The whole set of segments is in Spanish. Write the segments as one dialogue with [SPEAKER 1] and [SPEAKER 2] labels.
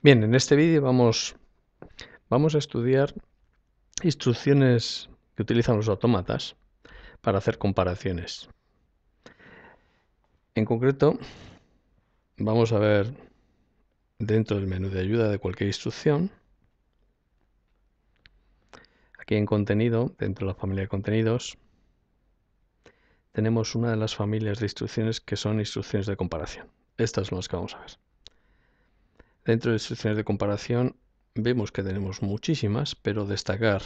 [SPEAKER 1] Bien, en este vídeo vamos, vamos a estudiar instrucciones que utilizan los autómatas para hacer comparaciones. En concreto, vamos a ver dentro del menú de ayuda de cualquier instrucción, aquí en contenido, dentro de la familia de contenidos, tenemos una de las familias de instrucciones que son instrucciones de comparación. Estas son las que vamos a ver. Dentro de instrucciones este de comparación vemos que tenemos muchísimas, pero destacar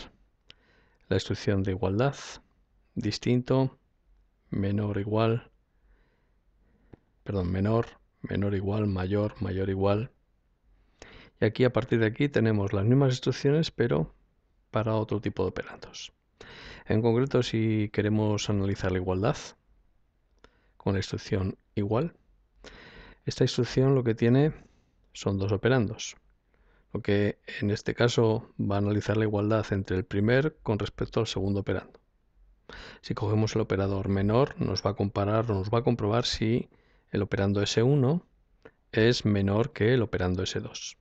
[SPEAKER 1] la instrucción de igualdad, distinto, menor igual, perdón, menor, menor igual, mayor, mayor igual. Y aquí a partir de aquí tenemos las mismas instrucciones, pero para otro tipo de operandos. En concreto, si queremos analizar la igualdad con la instrucción igual, esta instrucción lo que tiene son dos operandos, lo que en este caso va a analizar la igualdad entre el primer con respecto al segundo operando. Si cogemos el operador menor, nos va a comparar o nos va a comprobar si el operando S1 es menor que el operando S2.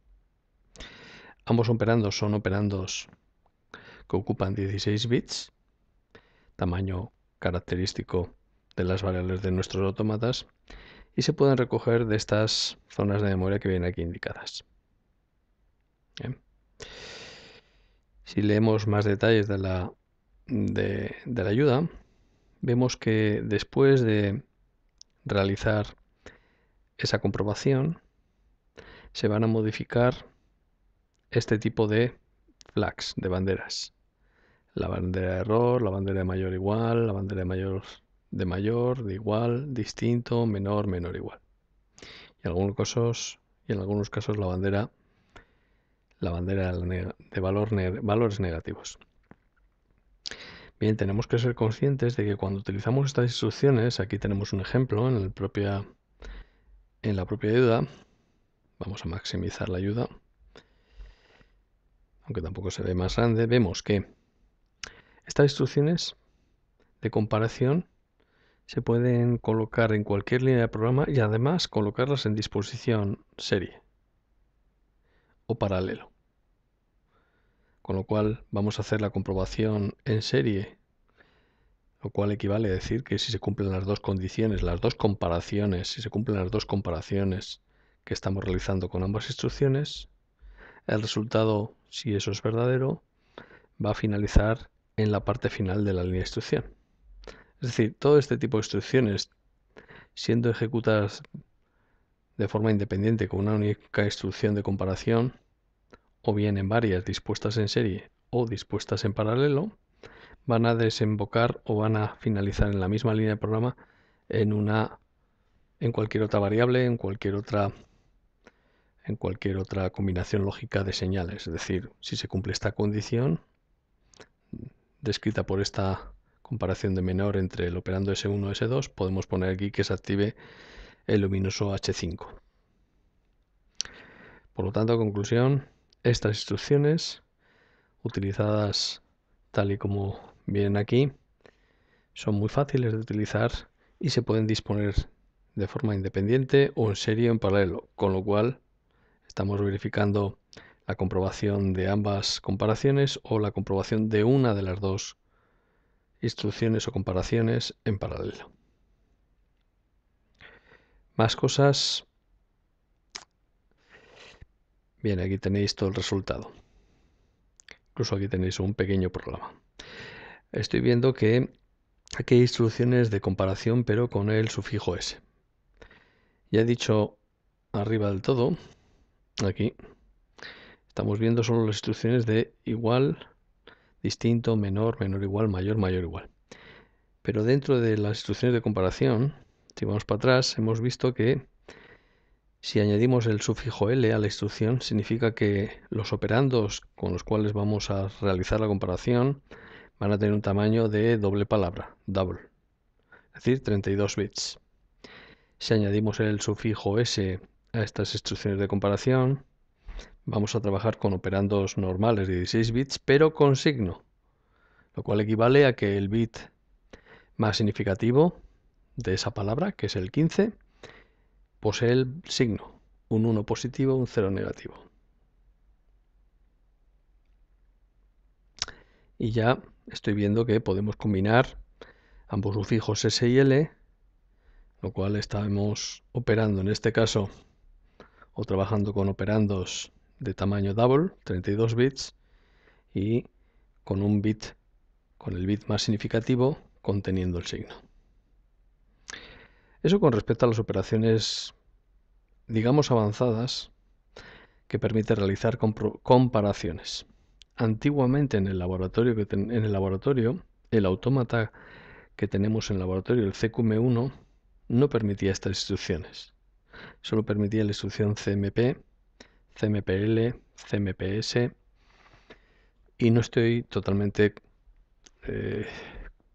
[SPEAKER 1] Ambos operandos son operandos que ocupan 16 bits, tamaño característico de las variables de nuestros autómatas, y se pueden recoger de estas zonas de memoria que vienen aquí indicadas. Si leemos más detalles de la, de, de la ayuda, vemos que después de realizar esa comprobación, se van a modificar este tipo de flags, de banderas. La bandera de error, la bandera de mayor igual, la bandera de mayor de mayor, de igual, distinto, menor, menor, igual. Y en algunos casos, y en algunos casos la bandera, la bandera de valor valores negativos. Bien, tenemos que ser conscientes de que cuando utilizamos estas instrucciones, aquí tenemos un ejemplo en, el propia, en la propia ayuda, vamos a maximizar la ayuda, aunque tampoco se ve más grande, vemos que estas instrucciones de comparación se pueden colocar en cualquier línea de programa y además colocarlas en disposición serie o paralelo. Con lo cual vamos a hacer la comprobación en serie, lo cual equivale a decir que si se cumplen las dos condiciones, las dos comparaciones, si se cumplen las dos comparaciones que estamos realizando con ambas instrucciones, el resultado, si eso es verdadero, va a finalizar en la parte final de la línea de instrucción. Es decir, todo este tipo de instrucciones, siendo ejecutadas de forma independiente con una única instrucción de comparación, o bien en varias dispuestas en serie o dispuestas en paralelo, van a desembocar o van a finalizar en la misma línea de programa en una en cualquier otra variable, en cualquier otra en cualquier otra combinación lógica de señales, es decir, si se cumple esta condición descrita por esta comparación de menor entre el operando S1 y S2, podemos poner aquí que se active el luminoso H5. Por lo tanto, conclusión, estas instrucciones utilizadas tal y como vienen aquí son muy fáciles de utilizar y se pueden disponer de forma independiente o en serie o en paralelo, con lo cual estamos verificando la comprobación de ambas comparaciones o la comprobación de una de las dos instrucciones o comparaciones en paralelo. Más cosas. Bien, aquí tenéis todo el resultado. Incluso aquí tenéis un pequeño programa. Estoy viendo que aquí hay instrucciones de comparación, pero con el sufijo s. Ya he dicho arriba del todo, aquí, estamos viendo solo las instrucciones de igual, distinto, menor, menor igual, mayor, mayor igual. Pero dentro de las instrucciones de comparación, si vamos para atrás, hemos visto que si añadimos el sufijo L a la instrucción, significa que los operandos con los cuales vamos a realizar la comparación van a tener un tamaño de doble palabra, double, es decir, 32 bits. Si añadimos el sufijo S a estas instrucciones de comparación, vamos a trabajar con operandos normales de 16 bits, pero con signo, lo cual equivale a que el bit más significativo de esa palabra, que es el 15, posee el signo, un 1 positivo, un 0 negativo. Y ya estoy viendo que podemos combinar ambos sufijos S y L, lo cual estamos operando en este caso trabajando con operandos de tamaño double, 32 bits, y con un bit, con el bit más significativo, conteniendo el signo. Eso con respecto a las operaciones, digamos, avanzadas, que permite realizar comparaciones. Antiguamente en el laboratorio, en el laboratorio, el autómata que tenemos en el laboratorio, el CQM1, no permitía estas instrucciones solo permitía la instrucción CMP, CMPL, CMPS y no estoy totalmente eh,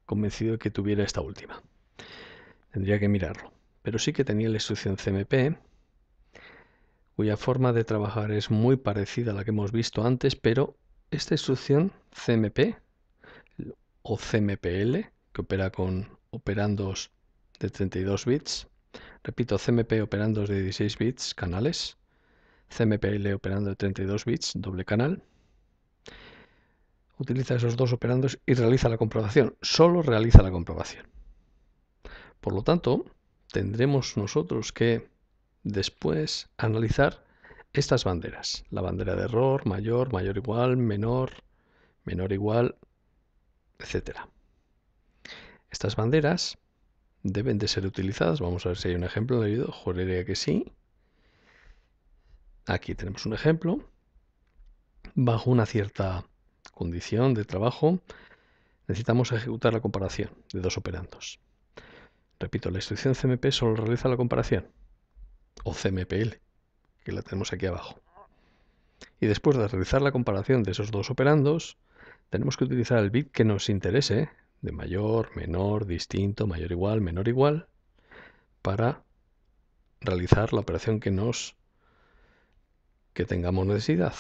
[SPEAKER 1] convencido de que tuviera esta última. Tendría que mirarlo. Pero sí que tenía la instrucción CMP, cuya forma de trabajar es muy parecida a la que hemos visto antes, pero esta instrucción CMP o CMPL, que opera con operandos de 32 bits, Repito, CMP operando de 16 bits, canales. CMPL operando de 32 bits, doble canal. Utiliza esos dos operandos y realiza la comprobación. Solo realiza la comprobación. Por lo tanto, tendremos nosotros que después analizar estas banderas. La bandera de error, mayor, mayor igual, menor, menor igual, etc. Estas banderas deben de ser utilizadas. Vamos a ver si hay un ejemplo en el video. Juraría que sí. Aquí tenemos un ejemplo. Bajo una cierta condición de trabajo, necesitamos ejecutar la comparación de dos operandos. Repito, la instrucción CMP solo realiza la comparación, o CMPL, que la tenemos aquí abajo. Y después de realizar la comparación de esos dos operandos, tenemos que utilizar el bit que nos interese de mayor, menor, distinto, mayor igual, menor igual, para realizar la operación que nos que tengamos necesidad.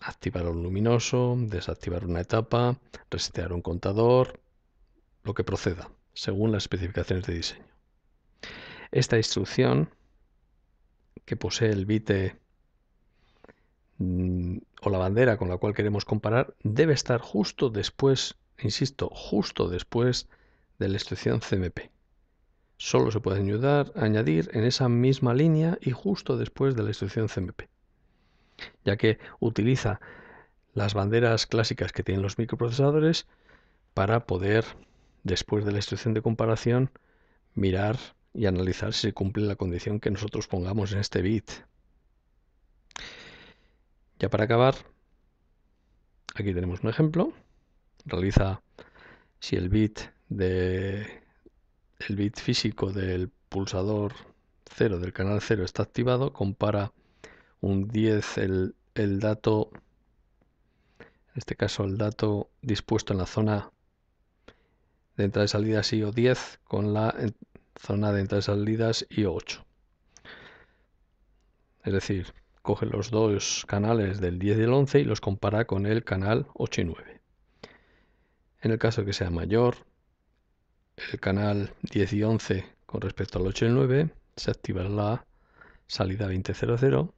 [SPEAKER 1] Activar un luminoso, desactivar una etapa, resetear un contador, lo que proceda, según las especificaciones de diseño. Esta instrucción que posee el bit mm, o la bandera con la cual queremos comparar debe estar justo después insisto, justo después de la instrucción CMP. Solo se puede añadir, añadir en esa misma línea y justo después de la instrucción CMP, ya que utiliza las banderas clásicas que tienen los microprocesadores para poder, después de la instrucción de comparación, mirar y analizar si se cumple la condición que nosotros pongamos en este bit. Ya para acabar, aquí tenemos un ejemplo realiza si el bit de el bit físico del pulsador 0 del canal 0 está activado, compara un 10 el, el dato en este caso el dato dispuesto en la zona de entrada y salidas IO10 con la zona de entrada y salidas IO8. Es decir, coge los dos canales del 10 y el 11 y los compara con el canal 8 y 9. En el caso que sea mayor, el canal 10 y 11 con respecto al 8 y 9 se activará la salida 20.00.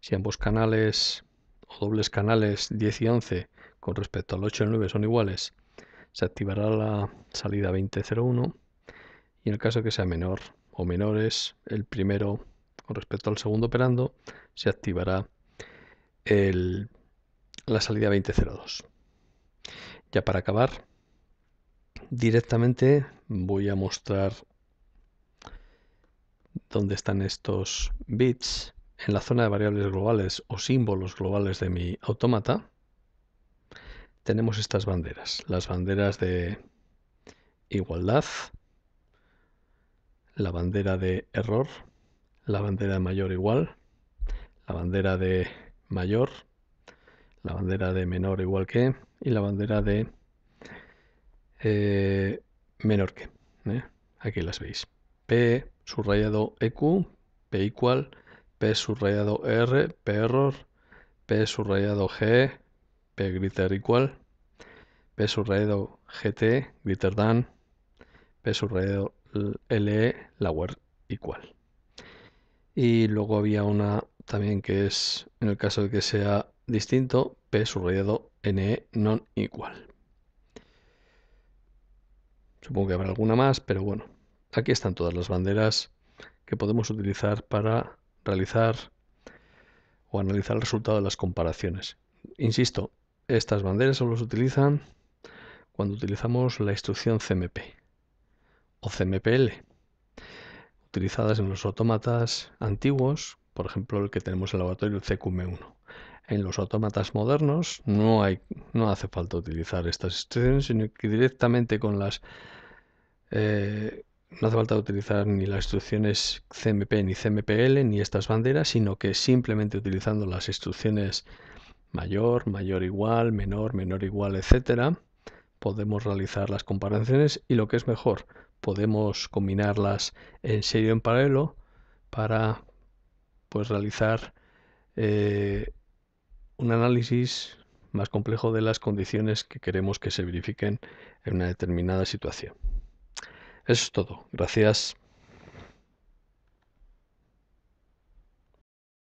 [SPEAKER 1] Si ambos canales o dobles canales 10 y 11 con respecto al 8 y 9 son iguales, se activará la salida 20.01 y en el caso que sea menor o menores, el primero con respecto al segundo operando, se activará la salida 2002 ya para acabar, directamente voy a mostrar dónde están estos bits en la zona de variables globales o símbolos globales de mi automata. Tenemos estas banderas, las banderas de igualdad, la bandera de error, la bandera de mayor igual, la bandera de mayor, la bandera de menor igual que y la bandera de eh, menor que. ¿eh? Aquí las veis. P subrayado EQ, P igual, P subrayado R, P error, P subrayado G, P griter igual, P subrayado GT, gritter dan, P subrayado LE, lower igual. Y luego había una también que es, en el caso de que sea distinto P subrayado NE non igual. Supongo que habrá alguna más, pero bueno, aquí están todas las banderas que podemos utilizar para realizar o analizar el resultado de las comparaciones. Insisto, estas banderas solo se utilizan cuando utilizamos la instrucción CMP o CMPL, utilizadas en los autómatas antiguos, por ejemplo el que tenemos en el laboratorio CQM1. En los autómatas modernos no, hay, no hace falta utilizar estas instrucciones, sino que directamente con las... Eh, no hace falta utilizar ni las instrucciones CMP ni CMPL ni estas banderas, sino que simplemente utilizando las instrucciones mayor, mayor igual, menor, menor igual, etcétera, podemos realizar las comparaciones y lo que es mejor, podemos combinarlas en serio en paralelo para pues realizar eh, un análisis más complejo de las condiciones que queremos que se verifiquen en una determinada situación. Eso es todo. Gracias.